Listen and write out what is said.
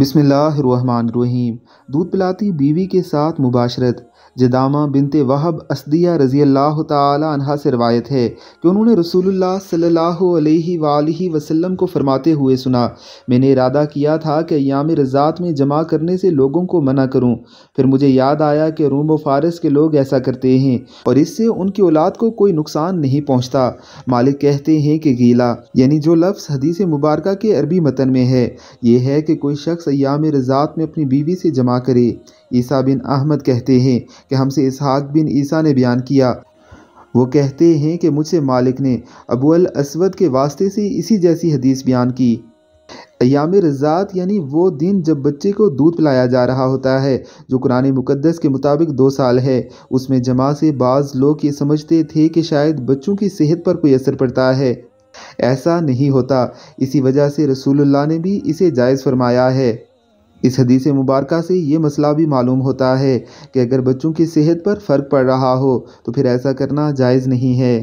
बिसमीम दूध पिलाती बीवी के साथ मुबाशरत जदामा बिनते वहब असदिया रज़ी अल्लाह तहा से रवायत है कि उन्होंने रसूलुल्लाह सल्लल्लाहु अलैहि वसल्लम को फरमाते हुए सुना मैंने इरादा किया था कि याम रज़ात में जमा करने से लोगों को मना करूं फिर मुझे याद आया कि रूम व फारस के लोग ऐसा करते हैं और इससे उनकी औलाद को कोई नुकसान नहीं पहुँचता मालिक कहते हैं कि गीला यानी जो लफ्ज़ हदीस मुबारक के अरबी मतन में है ये है कि कोई शख्स शख्स याम रज़ात में अपनी बीवी से जमा करे ईसा बिन अहमद कहते हैं कि हमसे इसहाक बिन ईसा ने बयान किया वो कहते हैं कि मुझसे मालिक ने अबूल असवद के वास्ते से इसी जैसी हदीस बयान की अयाम रज़ात यानी वो दिन जब बच्चे को दूध पिलाया जा रहा होता है जो कुरान मुकदस के मुताबिक दो साल है उसमें जमा से बाज़ लोग ये समझते थे कि शायद बच्चों की सेहत पर कोई असर पड़ता है ऐसा नहीं होता इसी वजह से रसूलुल्लाह ने भी इसे जायज़ फरमाया है इस हदीस मुबारक से ये मसला भी मालूम होता है कि अगर बच्चों की सेहत पर फ़र्क पड़ रहा हो तो फिर ऐसा करना जायज़ नहीं है